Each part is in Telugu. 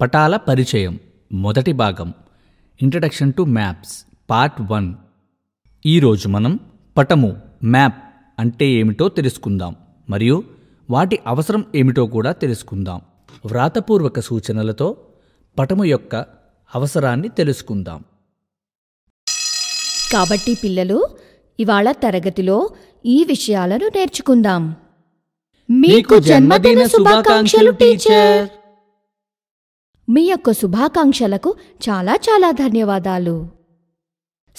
పటాల పరిచయం మొదటి భాగం introduction to maps part one ఈరోజు మనం పటము మ్యాప్ అంటే ఏమిటో తెలుసుకుందాం మరియు వాటి అవసరం ఏమిటో కూడా తెలుసుకుందాం వ్రాతపూర్వక సూచనలతో పటము యొక్క అవసరాన్ని తెలుసుకుందాం కాబట్టి పిల్లలు ఇవాళ తరగతిలో ఈ విషయాలను నేర్చుకుందాం మీకు జన్మదిన శుభాకాంక్షలు టీచర్ మీ యొక్క శుభాకాంక్షలకు చాలా చాలా ధన్యవాదాలు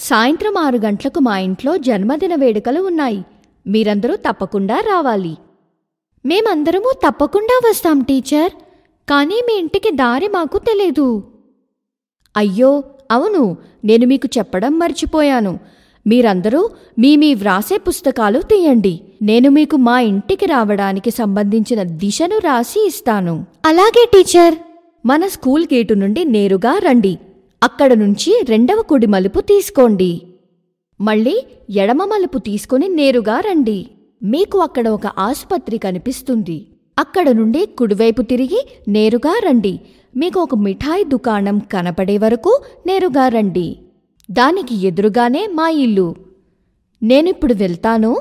సాయంత్రం ఆరు గంటలకు మా ఇంట్లో జన్మదిన వేడుకలు ఉన్నాయి మీరందరూ తప్పకుండా రావాలి మేమందరము తప్పకుండా వస్తాం టీచర్ కానీ మీ ఇంటికి దారి మాకు తెలీదు అయ్యో అవును నేను మీకు చెప్పడం మర్చిపోయాను మీరందరూ మీ మీ వ్రాసే పుస్తకాలు తీయండి నేను మీకు మా ఇంటికి రావడానికి సంబంధించిన దిశను రాసి ఇస్తాను అలాగే టీచర్ మన స్కూల్ గేటు నుండి నేరుగా రండి అక్కడ నుంచి రెండవ కుడి మలుపు తీసుకోండి మళ్ళీ ఎడమ మలుపు తీసుకుని నేరుగా రండి మీకు అక్కడ ఒక ఆసుపత్రి కనిపిస్తుంది అక్కడ నుండి కుడివైపు తిరిగి నేరుగా రండి మీకు ఒక మిఠాయి దుకాణం కనపడే వరకు నేరుగా రండి దానికి ఎదురుగానే మా ఇల్లు నేనిప్పుడు వెళ్తాను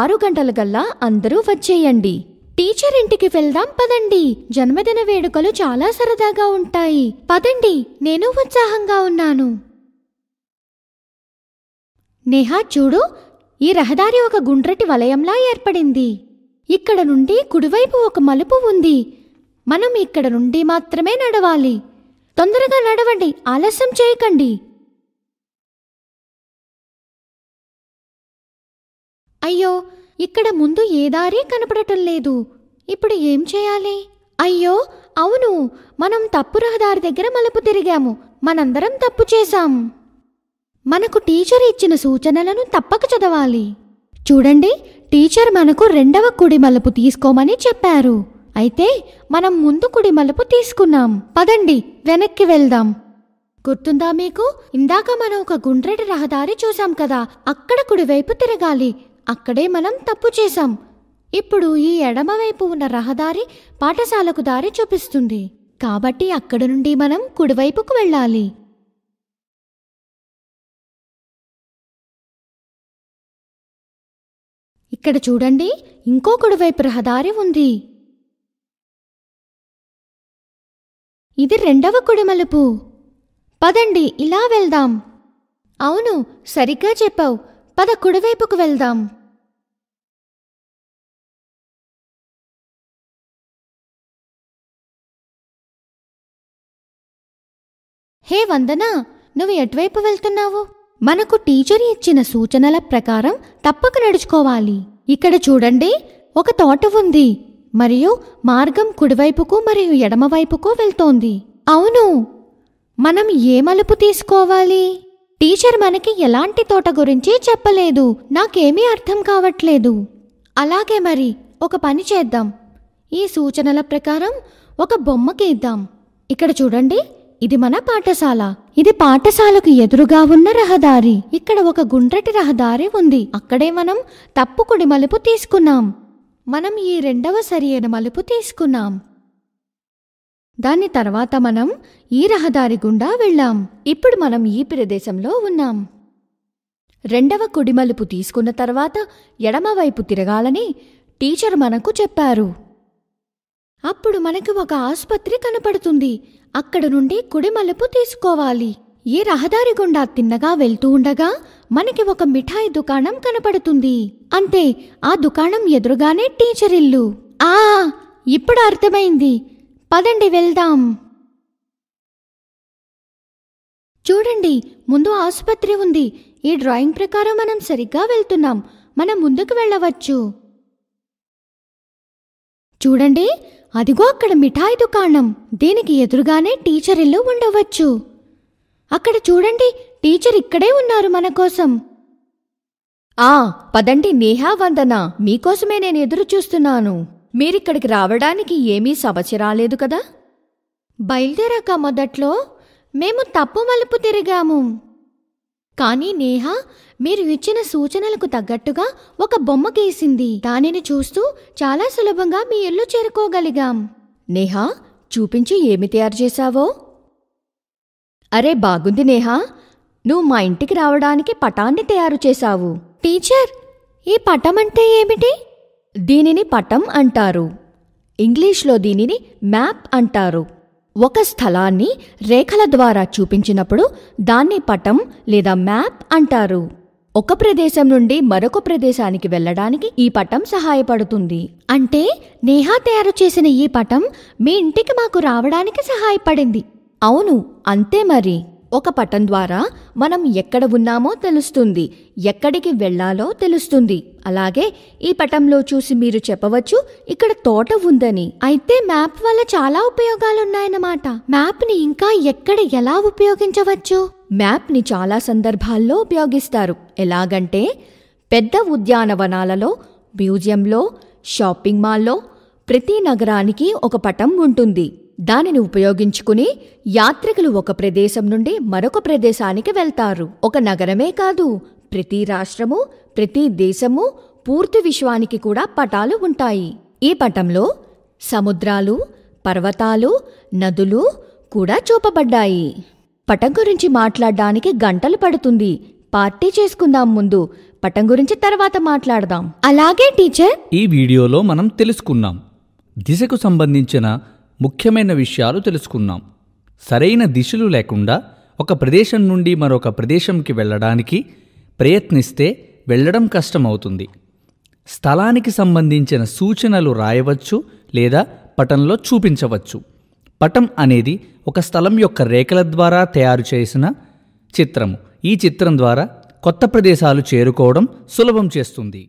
ఆరు గంటలకల్లా అందరూ వచ్చేయండి టీచర్ ఇంటికి వెళ్దాం పదండి జన్మదిన వేడుకలు చాలా సరదాగా ఉంటాయి పదండి నేను ఉత్సాహంగా ఉన్నాను నేహా చూడు ఈ రహదారి ఒక గుండ్రటి వలయంలా ఏర్పడింది ఇక్కడ నుండి కుడివైపు ఒక మలుపు ఉంది మనం ఇక్కడ నుండి మాత్రమే నడవాలి తొందరగా నడవండి ఆలస్యం చేయకండి అయ్యో ఇక్కడ ముందు ఏ దారి కనపడటం లేదు ఇప్పుడు ఏం చేయాలి అయ్యో అవును మనం తప్పు రహదారి దగ్గర మలుపు తిరిగాము మనందరం తప్పు చేశాం మనకు టీచర్ ఇచ్చిన సూచనలను తప్పక చదవాలి చూడండి టీచర్ మనకు రెండవ కుడి మలుపు తీసుకోమని చెప్పారు అయితే మనం ముందు కుడి మలుపు తీసుకున్నాం పదండి వెనక్కి వెళ్దాం గుర్తుందా మీకు ఇందాక మనం ఒక గుండ్రటి రహదారి చూసాం కదా అక్కడ కుడివైపు తిరగాలి అక్కడే మనం తప్పు చేశాం ఇప్పుడు ఈ ఎడమవైపు ఉన్న రహదారి పాఠశాలకు దారి చూపిస్తుంది కాబట్టి అక్కడ నుండి మనం కుడివైపుకు వెళ్ళాలి ఇక్కడ చూడండి ఇంకో కుడివైపు రహదారి ఉంది ఇది రెండవ కుడిమలుపు పదండి ఇలా వెళ్దాం అవును సరిగ్గా చెప్పావు పద కుడివైపుకు వెళ్దాం హే వందన నువ్వు ఎటువైపు వెళ్తున్నావు మనకు టీచర్ ఇచ్చిన సూచనల ప్రకారం తప్పక నడుచుకోవాలి ఇక్కడ చూడండి ఒక తోట ఉంది మరియు మార్గం కుడివైపుకు మరియు ఎడమవైపుకు వెళ్తోంది అవును మనం ఏ మలుపు తీసుకోవాలి టీచర్ మనకి ఎలాంటి తోట గురించి చెప్పలేదు నాకేమీ అర్థం కావట్లేదు అలాగే మరి ఒక పని చేద్దాం ఈ సూచనల ప్రకారం ఒక బొమ్మ గీద్దాం ఇక్కడ చూడండి ఇది మన పాఠశాల ఇది పాఠశాలకు ఎదురుగా ఉన్న రహదారి ఇక్కడ ఒక గుండ్రటి రహదారి ఉంది అక్కడే మనం తప్పుకుడి మలుపు తీసుకున్నాం మనం ఈ రెండవ సరియైన మలుపు తీసుకున్నాం దాని తర్వాత మనం ఈ రహదారి గుండా వెళ్ళాం ఇప్పుడు మనం ఈ ప్రదేశంలో ఉన్నాం రెండవ కుడిమలుపు తీసుకున్న తర్వాత ఎడమవైపు తిరగాలని టీచర్ మనకు చెప్పారు అప్పుడు మనకు ఒక ఆసుపత్రి కనపడుతుంది అక్కడ నుండి కుడిమలుపు తీసుకోవాలి ఈ రహదారి గుండా తిన్నగా వెళ్తూ ఉండగా మనకి ఒక మిఠాయి దుకాణం కనపడుతుంది అంతే ఆ దుకాణం ఎదురుగానే టీచర్ ఇల్లు ఆ ఇప్పుడు అర్థమైంది పదండి వెళ్దాం చూడండి ముందు ఆసుపత్రి ఉంది ఈ డ్రాయింగ్ ప్రకారం మనం సరిగ్గా వెళ్తున్నాం మనం ముందుకు వెళ్ళవచ్చు చూడండి అదిగో అక్కడ మిఠాయి దుకాణం దీనికి ఎదురుగానే టీచర్ ఇల్లు ఉండవచ్చు అక్కడ చూడండి టీచర్ ఇక్కడే ఉన్నారు మన కోసం ఆ పదండి నేహా వందన మీకోసమే నేను ఎదురు చూస్తున్నాను మీరిక్కడికి రావడానికి ఏమీ సమస్య రాలేదు కదా బయలుదేరాక మొదట్లో మేము తప్పు మలుపు తిరిగాము కానీ నేహ మీరు ఇచ్చిన సూచనలకు తగ్గట్టుగా ఒక బొమ్మ గీసింది దానిని చూస్తూ చాలా సులభంగా మీ ఇల్లు చేరుకోగలిగాం నేహ చూపించి ఏమి తయారు చేశావో అరే బాగుంది నేహ నువ్వు మా ఇంటికి రావడానికి పటాన్ని తయారు చేశావు టీచర్ ఈ పటం అంటే ఏమిటి దీనిని పటం అంటారు ఇంగ్లీష్లో దీనిని మ్యాప్ అంటారు ఒక స్థలాన్ని రేఖల ద్వారా చూపించినప్పుడు దాన్ని పటం లేదా మ్యాప్ అంటారు ఒక ప్రదేశం నుండి మరొక ప్రదేశానికి వెళ్ళడానికి ఈ పటం సహాయపడుతుంది అంటే నేహా తయారు చేసిన ఈ పటం మీ ఇంటికి మాకు రావడానికి సహాయపడింది అవును అంతే మరి ఒక పటం ద్వారా మనం ఎక్కడ ఉన్నామో తెలుస్తుంది ఎక్కడికి వెళ్లాలో తెలుస్తుంది అలాగే ఈ పటంలో చూసి మీరు చెప్పవచ్చు ఇక్కడ తోట ఉందని అయితే మ్యాప్ వల్ల చాలా ఉపయోగాలున్నాయన్నమాట మ్యాప్ని ఇంకా ఎక్కడ ఎలా ఉపయోగించవచ్చు మ్యాప్ని చాలా సందర్భాల్లో ఉపయోగిస్తారు ఎలాగంటే పెద్ద ఉద్యానవనాలలో మ్యూజియంలో షాపింగ్ మాల్లో ప్రతి నగరానికి ఒక పటం ఉంటుంది దానిని ఉపయోగించుకుని యాత్రికులు ఒక ప్రదేశం నుండి మరొక ప్రదేశానికి వెళ్తారు ఒక నగరమే కాదు ప్రతి రాష్ట్రము ప్రతి దేశము పూర్తి విశ్వానికి కూడా పటాలు ఉంటాయి ఈ పటంలో సముద్రాలు పర్వతాలు నదులు కూడా చూపబడ్డాయి పటం గురించి మాట్లాడడానికి గంటలు పడుతుంది పార్టీ చేసుకుందాం ముందు పటం గురించి తర్వాత మాట్లాడదాం అలాగే టీచర్ ఈ వీడియోలో మనం తెలుసుకున్నాం దిశకు సంబంధించిన ముఖ్యమైన విషయాలు తెలుసుకున్నాం సరైన దిశలు లేకుండా ఒక ప్రదేశం నుండి మరొక ప్రదేశంకి వెళ్ళడానికి ప్రయత్నిస్తే వెళ్ళడం కష్టమవుతుంది స్థలానికి సంబంధించిన సూచనలు రాయవచ్చు లేదా పటంలో చూపించవచ్చు పటం అనేది ఒక స్థలం యొక్క రేఖల ద్వారా తయారు చేసిన చిత్రము ఈ చిత్రం ద్వారా కొత్త ప్రదేశాలు చేరుకోవడం సులభం చేస్తుంది